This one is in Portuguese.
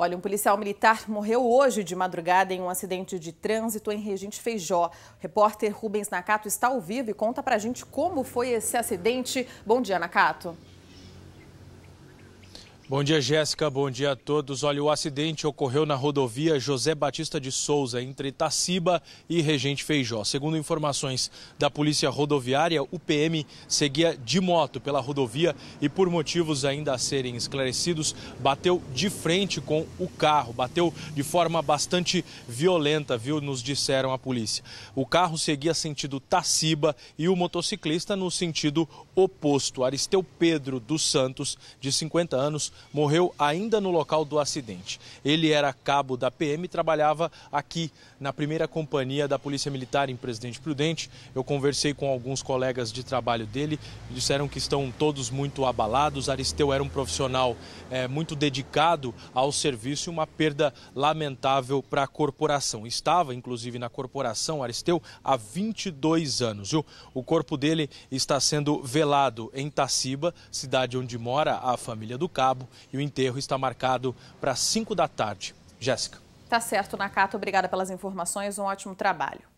Olha, um policial militar morreu hoje de madrugada em um acidente de trânsito em Regente Feijó. O repórter Rubens Nakato está ao vivo e conta pra gente como foi esse acidente. Bom dia, Nakato. Bom dia, Jéssica. Bom dia a todos. Olha, o acidente ocorreu na rodovia José Batista de Souza, entre Taciba e Regente Feijó. Segundo informações da Polícia Rodoviária, o PM seguia de moto pela rodovia e, por motivos ainda a serem esclarecidos, bateu de frente com o carro. Bateu de forma bastante violenta, viu? Nos disseram a polícia. O carro seguia sentido Taciba e o motociclista no sentido oposto. Aristeu Pedro dos Santos, de 50 anos, morreu ainda no local do acidente. Ele era cabo da PM e trabalhava aqui na primeira companhia da Polícia Militar em Presidente Prudente. Eu conversei com alguns colegas de trabalho dele, disseram que estão todos muito abalados. Aristeu era um profissional é, muito dedicado ao serviço e uma perda lamentável para a corporação. Estava, inclusive, na corporação Aristeu há 22 anos. Viu? O corpo dele está sendo velado em Taciba, cidade onde mora a família do cabo e o enterro está marcado para 5 da tarde. Jéssica. Tá certo, Nakato. Obrigada pelas informações. Um ótimo trabalho.